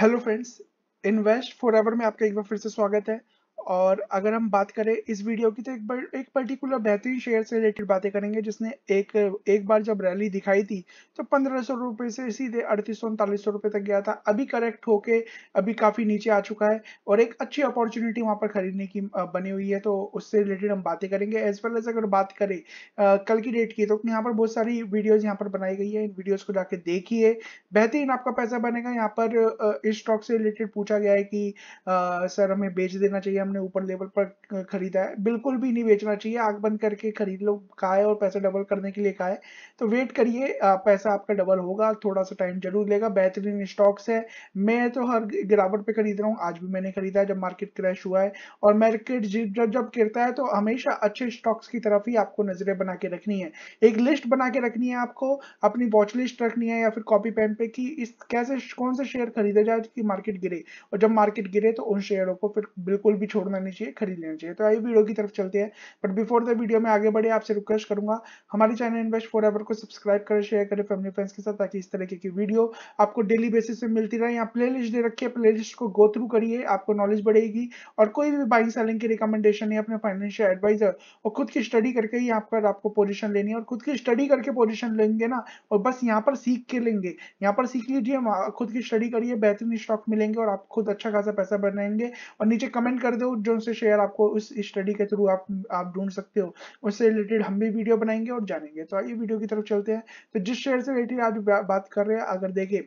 Hello friends invest for में आपका एक बार फिर से स्वागत है और अगर हम बात करें इस वीडियो की तो एक बर, एक पर्टिकुलर बेहतरीन शेयर से रिलेटेड बातें करेंगे जिसने एक एक बार जब रैली दिखाई थी तो पंद्रह सौ रुपये से सीधे अड़तीस सौ उनतालीस सौ रुपये तक गया था अभी करेक्ट होके अभी काफ़ी नीचे आ चुका है और एक अच्छी अपॉर्चुनिटी वहाँ पर खरीदने की बनी हुई है तो उससे रिलेटेड हम बातें करेंगे एज वेल एज अगर बात करें कल की डेट की तो यहाँ पर बहुत सारी वीडियोज़ यहाँ पर बनाई गई है इन वीडियोज़ को जाके देखिए बेहतरीन आपका पैसा बनेगा यहाँ पर इस स्टॉक से रिलेटेड पूछा गया है कि सर हमें बेच देना चाहिए हमने आपने ऊपर लेवल पर खरीदा है बिल्कुल भी नहीं बेचना चाहिए आग बंद करके खरीद लो कहा है और पैसे डबल करने के लिए कहा है तो वेट करिए पैसा आपका डबल होगा थोड़ा सा टाइम जरूर लेगा बेहतरीन स्टॉक्स है मैं तो हर गिरावट पे खरीद रहा हूँ आज भी मैंने खरीदा है जब मार्केट क्रैश हुआ है और मार्केट जब जब गिरता है तो हमेशा अच्छे स्टॉक्स की तरफ ही आपको नजरें बना के रखनी है एक लिस्ट बना के रखनी है आपको अपनी वॉच लिस्ट रखनी है या फिर कॉपी पेन पे कि इस कैसे कौन से शेयर खरीदा जाए कि मार्केट गिरे और जब मार्केट गिरे तो उन शेयरों को फिर बिल्कुल भी छोड़ना नहीं चाहिए खरीद लेना चाहिए तो आई वीडियो की तरफ चलते हैं बट बिफोर द वीडियो में आगे बढ़े आपसे रिक्वेस्ट करूंगा हमारे चैनल इन्वेस्ट फॉर एवर को सब्सक्राइब करें शेयर करें फैमिली फ्रेंड्स के साथ ताकि इस तरह की वीडियो आपको डेली बेसिस में मिलती रहे यहाँ प्ले लिस्ट दे रखिए प्ले लिस्ट को गो थ्रू करिए आपको नॉलेज बढ़ेगी और कोई भी बाइंग सेलिंग की रिकमेंडेशन या अपने फाइनेंशियल एडवाइजर और खुद की स्टडी करके ही यहाँ पर आपको पोजिशन लेनी है और खुद की स्टडी करके पोजिशन लेंगे ना और बस यहाँ पर सीख के लेंगे यहाँ पर सीख लीजिए खुद की स्टडी करिए बेहतरीन स्टॉक मिलेंगे और आप खुद अच्छा खासा पैसा बनाएंगे और नीचे कमेंट कर दो हो जो से शेयर आपको उस स्टडी के थ्रू आप आप ढूंढ सकते हो उससे रिलेटेड हम भी वीडियो बनाएंगे और जानेंगे तो आइए वीडियो की तरफ चलते हैं तो जिस शेयर से रिलेटेड आज बात कर रहे हैं अगर देखें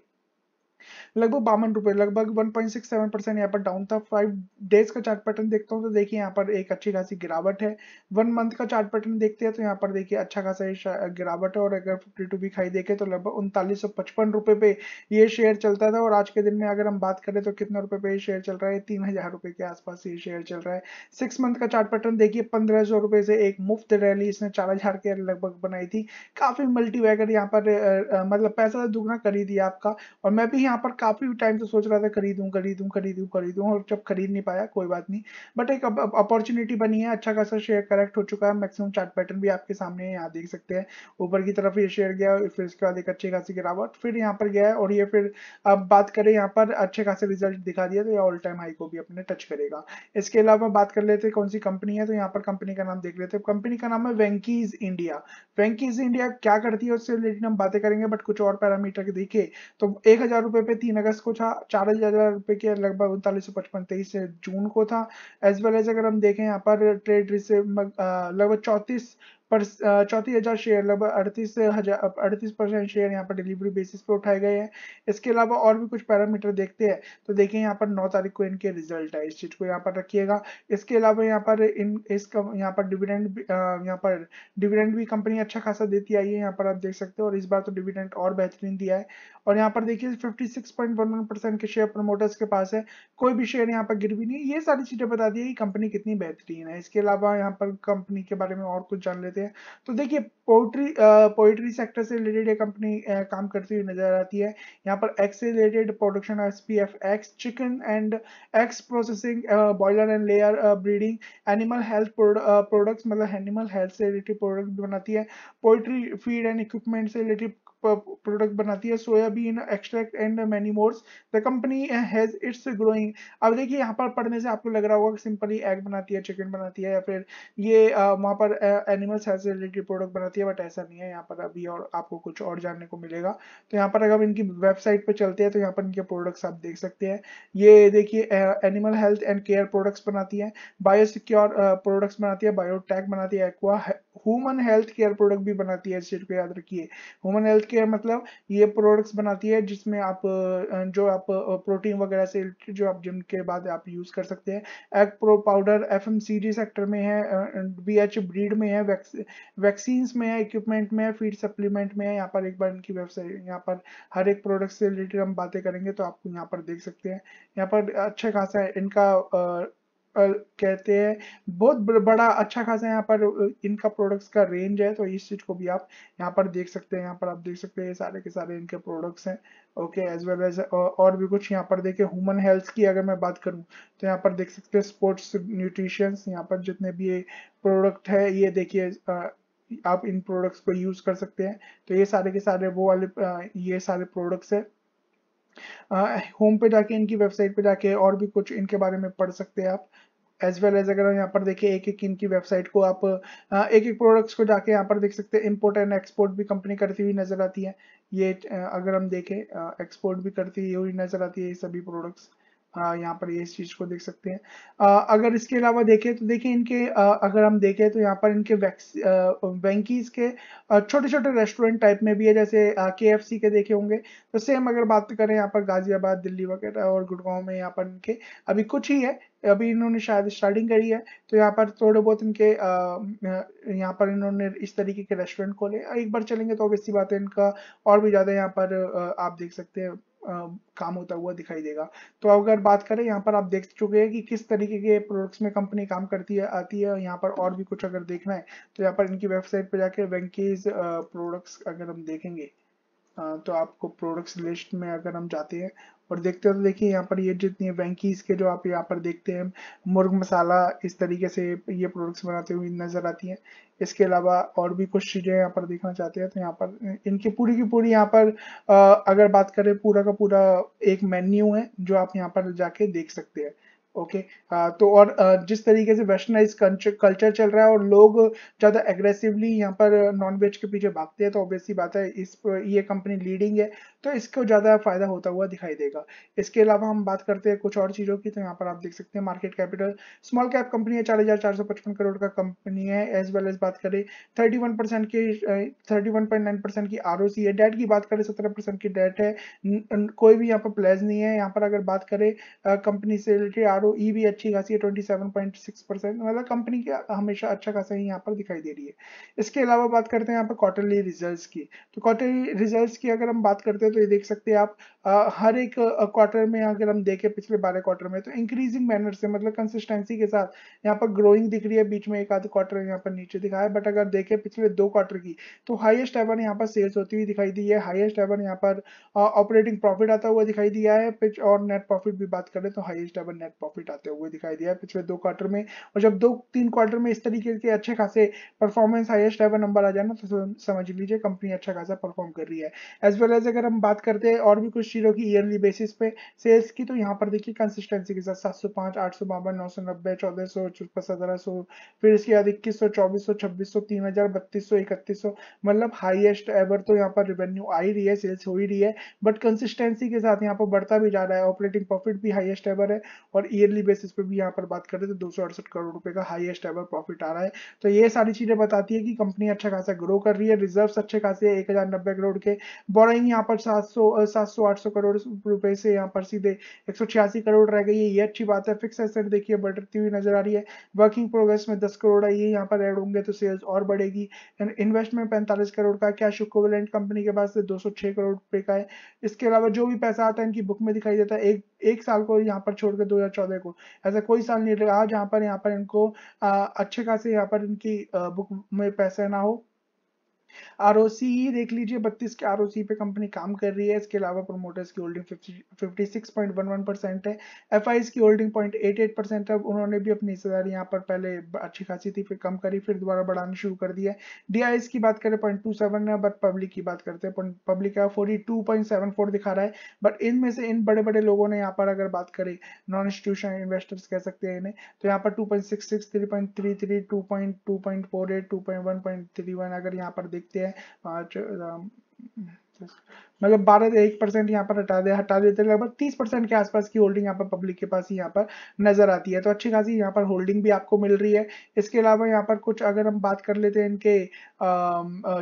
लगभग बावन रुपए लगभग 1.67 परसेंट यहाँ पर डाउन था फाइव डेज का चार्ट पैटर्न देखता हूँ तो देखिए यहाँ पर एक अच्छी खासी गिरावट है वन मंथ का चार्ट पैटर्न देखते हैं तो यहाँ पर देखिए अच्छा खासा गिरावट है और अगर फिफ्टी टू भी खाई देखे तो लगभग उनतालीस सौ पचपन रुपए पे ये शेयर चलता था और आज के दिन में अगर हम बात करें तो कितने रुपए पे ये शेयर चल रहा है तीन हजार रुपए के आसपास ये शेयर चल रहा है सिक्स मंथ का चार्ट पैटर्न देखिए पंद्रह सौ रुपए से एक मुफ्त रैली इसने चार हजार के लगभग बनाई थी काफी मल्टी वैगर यहाँ पर मतलब पैसा तो दुगना कर ही दिया आपका और मैं भी यहाँ पर काफ़ी टाइम से सोच रहा था खरीदूँ खरीदूँ खरीदूँ खरीदूँ और जब खरीद नहीं पाया कोई बात नहीं बट एक अपॉर्चुनिटी बनी है अच्छा खासा शेयर करेक्ट हो चुका है मैक्सिमम चार्ट पैटर्न भी आपके सामने है यहाँ देख सकते हैं ऊपर की तरफ ये शेयर गया फिर इसके बाद एक अच्छी खासी गिरावट फिर यहाँ पर गया और ये फिर अब बात करें यहाँ पर अच्छे खासे रिजल्ट दिखा दिया तो ये ऑल टाइम हाई को भी अपने टच करेगा इसके अलावा बात कर लेते कौन सी कंपनी है तो यहाँ पर कंपनी का नाम देख लेते हैं कंपनी का नाम है वेंकीज इंडिया वेंकीज इंडिया क्या करती है उससे रिलेटेड हम बातें करेंगे बट कुछ और पैरामीटर देखे तो एक हजार रुपए रुपए पे तीन अगस्त को था चार हजार रुपए के लगभग उनतालीस सौ पचपन तेईस जून को था एज वेल एज अगर हम देखें यहाँ पर ट्रेड रिसीव लगभग चौतीस पर चौंतीस हज़ार शेयर लगभग अड़तीस हज़ार अड़तीस परसेंट शेयर यहाँ पर डिलीवरी बेसिस पे उठाए गए हैं इसके अलावा और भी कुछ पैरामीटर देखते हैं तो देखिए यहाँ पर नौ तारीख को इनके रिजल्ट है इस चीज़ को यहाँ पर रखिएगा इसके अलावा यहाँ पर इन इस यहाँ पर डिविडेंड यहाँ पर डिविडेंड भी कंपनी अच्छा खासा देती आई है यहाँ पर आप देख सकते हो और इस बार तो डिविडेंड और बेहतरीन दिया है और यहाँ पर देखिए fifty six point one one percent के शेयर प्रमोटर्स के पास है कोई भी शेयर यहाँ पर गिर भी नहीं ये सारी चीज़ें बता है कि कंपनी कितनी बेहतरीन है इसके अलावा यहाँ पर कंपनी के बारे में और कुछ जान लेते हैं करते हैं तो देखिए पोइट्री पोइट्री सेक्टर से रिलेटेड ये कंपनी काम करती हुई नजर आती है यहाँ पर एक्स से related production S P F eggs chicken and eggs processing broiler and layer breeding animal health products मतलब एनिमल हेल्थ से रिलेटेड प्रोडक्ट बनाती है पोइट्री फीड एंड इक्विपमेंट से रिलेटेड प्रोडक्ट बनाती है soybean extract and many mores the company has its growing अब देखिए यहाँ पर पढ़ने से आपको लग रहा होगा कि सिंपली एग बनाती है चिकन बनाती है या फिर ये वहाँ पर एनिमल्स से रिलेटेड प्रोडक्ट बनाती है बट ऐसा नहीं है यहाँ पर अभी और आपको कुछ और जानने को मिलेगा तो यहाँ पर अगर इनकी वेबसाइट पर चलते हैं तो यहाँ पर इनके प्रोडक्ट्स आप देख सकते हैं ये देखिए animal health and care products बनाती है बायोसिक्योर प्रोडक्ट्स बनाती है बायोटेक बनाती है aqua human health care product भी बनाती है इस चीज को याद रखिए ह्यूमन हेल्थ केयर मतलब ये प्रोडक्ट्स बनाती है जिसमें आप जो आप प्रोटीन वगैरह से जो आप जिम के बाद आप यूज़ कर सकते हैं egg pro powder F sector में है बी ब्रीड में है वैक्सीन में है इक्विपमेंट में है फीड सप्लीमेंट में है यहाँ पर एक बार इनकी वेबसाइट यहाँ पर हर एक प्रोडक्ट से रिलेटेड हम बातें करेंगे तो आपको यहाँ पर देख सकते हैं यहाँ पर अच्छा खासा है इनका कहते हैं बहुत बड़ा अच्छा खासा यहाँ पर इनका प्रोडक्ट्स का रेंज है तो इस चीज को भी आप यहाँ पर देख सकते हैं यहाँ पर आप देख सकते हैं सारे के सारे इनके प्रोडक्ट्स हैं ओके एज वेल एज और भी कुछ यहाँ पर देखे ह्यूमन हेल्थ की अगर मैं बात करूँ तो यहाँ पर देख सकते हैं स्पोर्ट्स न्यूट्रिशंस यहाँ पर जितने भी प्रोडक्ट है ये देखिए आप इन प्रोडक्ट्स को यूज कर सकते हैं तो ये सारे के सारे वो वाले ये सारे प्रोडक्ट्स है होम पे जाके इनकी वेबसाइट पे जाके और भी कुछ इनके बारे में पढ़ सकते हैं आप एज वेल एज अगर यहाँ पर देखें एक एक इनकी वेबसाइट को आप एक एक प्रोडक्ट्स को जाके यहाँ पर देख सकते हैं इम्पोर्ट एंड एक्सपोर्ट भी कंपनी करती हुई नजर आती है ये अगर हम देखें एक्सपोर्ट भी करती हुई नजर आती है ये सभी प्रोडक्ट्स यहाँ पर ये इस चीज को देख सकते हैं अगर इसके अलावा देखें तो देखिए इनके अगर हम देखें तो यहाँ पर इनके वैंकीज के छोटे छोटे रेस्टोरेंट टाइप में भी है जैसे के एफ सी के देखे होंगे तो सेम अगर बात करें यहाँ पर गाजियाबाद दिल्ली वगैरह और गुड़गांव में यहाँ पर इनके अभी कुछ ही है अभी इन्होंने शायद स्टार्टिंग करी है तो यहाँ पर थोड़े बहुत इनके यहाँ पर इन्होंने इस तरीके के रेस्टोरेंट खोले एक बार चलेंगे तो ऑब्वियसली बात है इनका और भी ज़्यादा यहाँ पर आप देख सकते हैं काम होता हुआ दिखाई देगा तो अगर बात करें यहाँ पर आप देख चुके हैं कि किस तरीके के प्रोडक्ट्स में कंपनी काम करती है आती है यहाँ पर और भी कुछ अगर देखना है तो यहाँ पर इनकी वेबसाइट पर जाकर वेंकीज प्रोडक्ट्स अगर हम देखेंगे हाँ, तो आपको प्रोडक्ट्स लिस्ट में अगर हम जाते हैं और देखते हो तो देखिए यहाँ पर ये जितनी है वैंकीज के जो आप यहाँ पर देखते हैं मुर्ग मसाला इस तरीके से ये प्रोडक्ट्स बनाते हुए नजर आती हैं इसके अलावा और भी कुछ चीज़ें यहाँ पर देखना चाहते हैं तो यहाँ पर इनकी पूरी की पूरी यहाँ पर अगर बात करें पूरा का पूरा एक मेन्यू है जो आप यहाँ पर जाके देख सकते हैं ओके okay, तो और जिस तरीके से वेस्टर्नाइज कल्चर चल रहा है और लोग ज़्यादा एग्रेसिवली यहाँ पर नॉन वेज के पीछे भागते हैं तो ऑब्वियसली बात है इस ये कंपनी लीडिंग है तो इसको ज़्यादा फायदा होता हुआ दिखाई देगा इसके अलावा हम बात करते हैं कुछ और चीज़ों की तो यहाँ पर आप देख सकते हैं market capital small cap company है चार करोड़ का कंपनी है एज वेल एज बात करें थर्टी की थर्टी की आर है डेट की बात करें सत्रह की डेट है कोई भी यहाँ पर प्लेज नहीं है यहाँ पर अगर बात करें कंपनी से रिलेटेड आर तो e भी अच्छी खासी है 27.6 परसेंट मतलब कंपनी की हमेशा अच्छा खासा ही यहाँ पर दिखाई दे रही है इसके अलावा बात करते हैं यहाँ पर क्वार्टरली रिजल्ट्स की तो क्वार्टरली रिजल्ट्स की अगर हम बात करते हैं तो ये देख सकते हैं आप आ, हर एक क्वार्टर में अगर हम देखें पिछले बारह क्वार्टर में तो इंक्रीजिंग मैनर से मतलब कंसिस्टेंसी के साथ यहाँ पर ग्रोइंग दिख रही है बीच में एक आध क्वार्टर यहाँ पर नीचे दिखा है बट अगर देखें पिछले दो क्वार्टर की तो हाइएस्ट एवर यहाँ पर सेल्स होती हुई दिखाई दी है हाइएस्ट एवर यहाँ पर ऑपरेटिंग प्रॉफिट आता हुआ दिखाई दिया है पिच और नेट प्रॉफिट भी बात करें तो highest ever net profit profit आते हुए दिखाई दिया पिछले दो क्वार्टर में और जब दो तीन क्वार्टर में इस तरीके के अच्छे खासे परफॉर्मेंस हाइएस्ट लेवल नंबर आ जाए ना तो समझ लीजिए कंपनी अच्छा खासा परफॉर्म कर रही है एज वेल एज अगर हम बात करते हैं और भी कुछ चीज़ों की ईयरली बेसिस पे सेल्स की तो यहाँ पर देखिए कंसिस्टेंसी के साथ सात सौ पांच आठ सौ बावन नौ सौ नब्बे चौदह सौ सत्रह सौ फिर इसके बाद इक्कीस सौ चौबीस सौ छब्बीस सौ तीन हजार बत्तीस सौ इकतीस सौ मतलब हाइएस्ट एवर तो यहाँ पर रेवेन्यू आ ही रही है सेल्स हो ही रही है बट कंसिस्टेंसी के साथ यहाँ पर बढ़ता भी जा रहा है ऑपरेटिंग प्रॉफिट भी हाइएस्ट एवर है और ईयरली बेसिस पे भी यहाँ पर बात करें तो दो करोड़ रुपए का हाईएस्ट एवर प्रॉफिट आ रहा है तो ये सारी चीजें बताती है कि कंपनी अच्छा खासा ग्रो कर रही है रिजर्व अच्छे खासे एक हजार नब्बे करोड़ के बोरिंग यहाँ पर सात सौ सात सौ आठ सौ करोड़ रुपए से यहाँ पर सीधे एक करोड़ रह गई है ये अच्छी बात है फिक्स एसेट देखिए बढ़ती हुई नजर आ रही है वर्किंग प्रोग्रेस में दस करोड़ आई है यहाँ पर एड होंगे तो सेल्स और बढ़ेगी इन्वेस्टमेंट पैंतालीस करोड़ का कैश इक्विवेलेंट कंपनी के पास दो करोड़ रुपए का है इसके अलावा जो भी पैसा आता है इनकी बुक में दिखाई देता है एक एक साल को यहाँ पर छोड़कर दो देखो ऐसा कोई साल नहीं रहेगा आज यहाँ पर यहाँ पर इनको अच्छे खासे यहाँ पर इनकी बुक में पैसे ना हो आर ही देख लीजिए बत्तीस के आर पे कंपनी काम कर रही है इसके अलावा प्रोमोटर्स की holding fifty six point one one percent है एफ की holding point eight eight percent है उन्होंने भी अपनी हिस्सेदारी यहाँ पर पहले अच्छी खासी थी फिर कम करी फिर दोबारा बढ़ाना शुरू कर दिया डी की बात करें पॉइंट टू सेवन है बट पब्लिक की बात करते हैं पब्लिक का forty two point seven four दिखा रहा है बट इनमें से इन बड़े बड़े लोगों ने यहाँ पर अगर बात करें नॉन इंस्टीट्यूशनल इन्वेस्टर्स कह सकते हैं इन्हें तो यहाँ पर two point six six three point three three two point two point four eight two point one point three one अगर यहाँ पर देख लिखते हैं पाँच मतलब बारह से एक परसेंट यहाँ पर हटा दे हटा देते लगभग तीस परसेंट के आसपास की होल्डिंग यहाँ पर पब्लिक के पास ही यहाँ पर नजर आती है तो अच्छी खासी यहाँ पर होल्डिंग भी आपको मिल रही है इसके अलावा यहाँ पर कुछ अगर हम बात कर लेते हैं इनके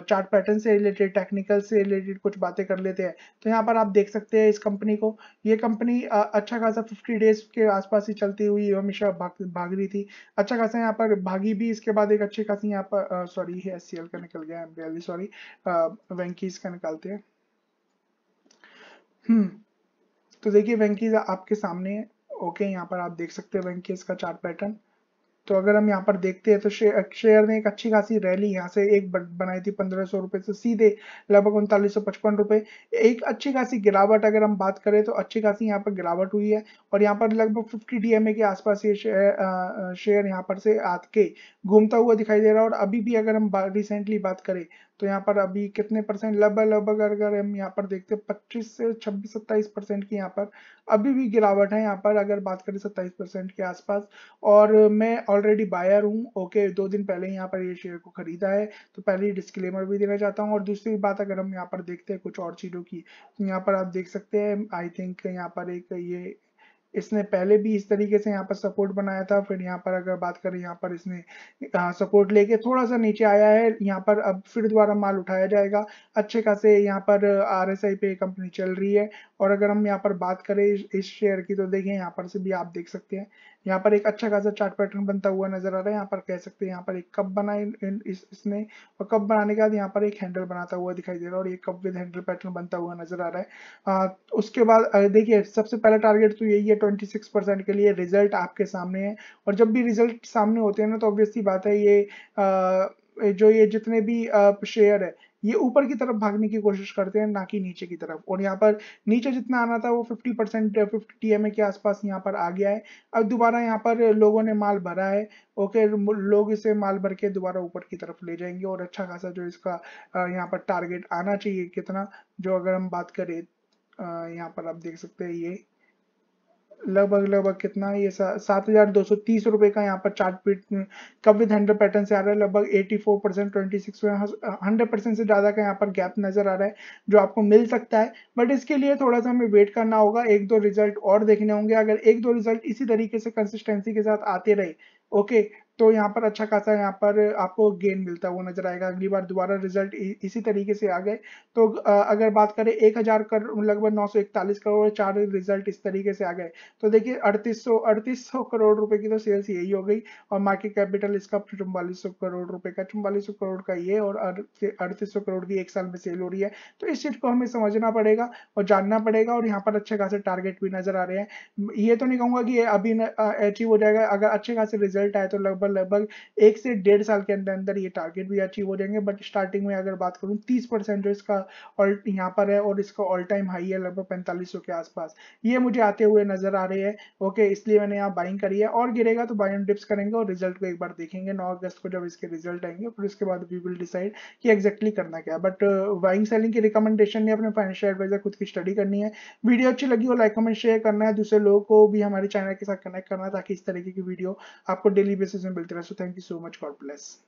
चार्ट पैटर्न से रिलेटेड टेक्निकल से रिलेटेड कुछ बातें कर लेते हैं तो यहाँ पर आप देख सकते हैं इस कंपनी को ये कंपनी अच्छा खासा फिफ्टी डेज के आसपास ही चलती हुई हमेशा भाग भाग रही थी अच्छा खासा यहाँ पर भागी भी इसके बाद एक अच्छी खासी यहाँ पर सॉरी एस सी का निकल गया सॉरी वेंकीज का निकालते हैं हम्म तो देखिए वेंकीज आपके सामने है ओके यहाँ पर आप देख सकते हैं वेंकीज का चार्ट पैटर्न तो अगर हम यहाँ पर देखते हैं तो शेयर ने एक अच्छी खासी रैली यहाँ से एक बनाई थी पंद्रह सौ रुपए से सीधे लगभग उनतालीस सौ पचपन रुपए एक अच्छी खासी गिरावट अगर हम बात करें तो अच्छी खासी यहाँ पर गिरावट हुई है और यहाँ पर लगभग फिफ्टी डी के आसपास ये शेयर, यहाँ पर से आके घूमता हुआ दिखाई दे रहा है और अभी भी अगर हम रिसेंटली बात करें तो यहाँ पर अभी कितने परसेंट लगभग लगभग अगर हम यहाँ पर देखते हैं पच्चीस से छब्बीस सत्ताईस परसेंट की यहाँ पर अभी भी गिरावट है यहाँ पर अगर बात करें सत्ताईस परसेंट के आसपास और मैं ऑलरेडी बायर हूँ ओके दो दिन पहले ही यहाँ पर ये शेयर को खरीदा है तो पहले ही डिस्क्लेमर भी देना चाहता हूँ और दूसरी बात अगर हम यहाँ पर देखते हैं कुछ और चीज़ों की तो यहाँ पर आप देख सकते हैं आई थिंक यहाँ पर एक ये इसने पहले भी इस तरीके से यहाँ पर सपोर्ट बनाया था फिर यहाँ पर अगर बात करें यहाँ पर इसने सपोर्ट लेके थोड़ा सा नीचे आया है यहाँ पर अब फिर दोबारा माल उठाया जाएगा अच्छे खासे यहाँ पर आर पे कंपनी चल रही है और अगर हम यहाँ पर बात करें इस शेयर की तो देखें यहाँ पर से भी आप देख सकते हैं यहाँ पर एक अच्छा खासा चार्ट पैटर्न बनता हुआ नजर आ रहा है यहाँ पर कह सकते हैं यहाँ पर एक कप बना इस, इसने और कप बनाने के बाद यहाँ पर एक हैंडल बनाता हुआ दिखाई दे रहा है और ये कप विद हैंडल पैटर्न बनता हुआ नजर आ रहा है आ, उसके बाद देखिए सबसे पहला टारगेट तो यही है ट्वेंटी के लिए रिजल्ट आपके सामने है और जब भी रिजल्ट सामने होते हैं ना तो ऑब्वियसली बात है ये आ, जो ये जितने भी शेयर है ये ऊपर की तरफ भागने की कोशिश करते हैं ना कि नीचे की तरफ और यहाँ पर नीचे जितना आना था वो 50 परसेंट फिफ्टी टी के आसपास यहाँ पर आ गया है अब दोबारा यहाँ पर लोगों ने माल भरा है ओके लोग इसे माल भर के दोबारा ऊपर की तरफ ले जाएंगे और अच्छा खासा जो इसका यहाँ पर टारगेट आना चाहिए कितना जो अगर हम बात करें यहाँ पर आप देख सकते हैं ये लगभग लगभग कितना ये सात हजार दो सौ तीस रुपए का यहाँ पर चार्ट हम्म, पीट कब विद हंड्रेड पैटर्न से आ रहा है लगभग eighty four percent twenty six hundred percent से ज्यादा का यहाँ पर गैप नजर आ रहा है जो आपको मिल सकता है बट इसके लिए थोड़ा सा हमें वेट करना होगा एक दो रिजल्ट और देखने होंगे अगर एक दो रिजल्ट इसी तरीके से कंसिस्टेंसी के साथ आते रहे ओके तो यहाँ पर अच्छा खासा यहाँ पर आपको गेन मिलता हुआ नजर आएगा अगली बार दोबारा रिजल्ट इसी तरीके से आ गए तो अगर बात करें एक हजार कर लगभग नौ सौ इकतालीस करोड़ चार रिजल्ट इस तरीके से आ गए तो देखिए अड़तीस सौ अड़तीस सौ करोड़ रुपए की तो सेल्स यही हो गई और मार्केट कैपिटल इसका चुम्बालीस करोड़ रुपए का चुम्बालीस करोड़ का ये और अड़तीस सौ करोड़ की एक साल में सेल हो रही है तो इस चीज को हमें समझना पड़ेगा और जानना पड़ेगा और यहाँ पर अच्छे खासे टारगेट भी नजर आ रहे हैं ये तो नहीं कहूंगा कि अभी अचीव हो जाएगा अगर अच्छे खासे रिजल्ट रिजल्ट आए तो लगभग लगभग एक से डेढ़ साल के अंदर अंदर ये टारगेट भी अचीव हो जाएंगे बट स्टार्टिंग में अगर बात करूँ तीस परसेंट जो इसका ऑल यहाँ पर है और इसका ऑल टाइम हाई है लगभग पैंतालीस के आसपास ये मुझे आते हुए नजर आ रहे हैं ओके इसलिए मैंने यहाँ बाइंग करी है और गिरेगा तो बाइंग डिप्स करेंगे और रिजल्ट को एक बार देखेंगे नौ अगस्त को जब इसके रिजल्ट आएंगे फिर उसके बाद वी विल डिसाइड कि एक्जैक्टली करना क्या बट बाइंग सेलिंग की रिकमेंडेशन नहीं अपने फाइनेंशियल एडवाइजर खुद की स्टडी करनी है वीडियो अच्छी लगी हो लाइक कमेंट शेयर करना है दूसरे लोगों को भी हमारे चैनल के साथ कनेक्ट करना है ताकि इस तरीके की वीडियो आपको daily basis in Belterra. So thank you so much. God bless.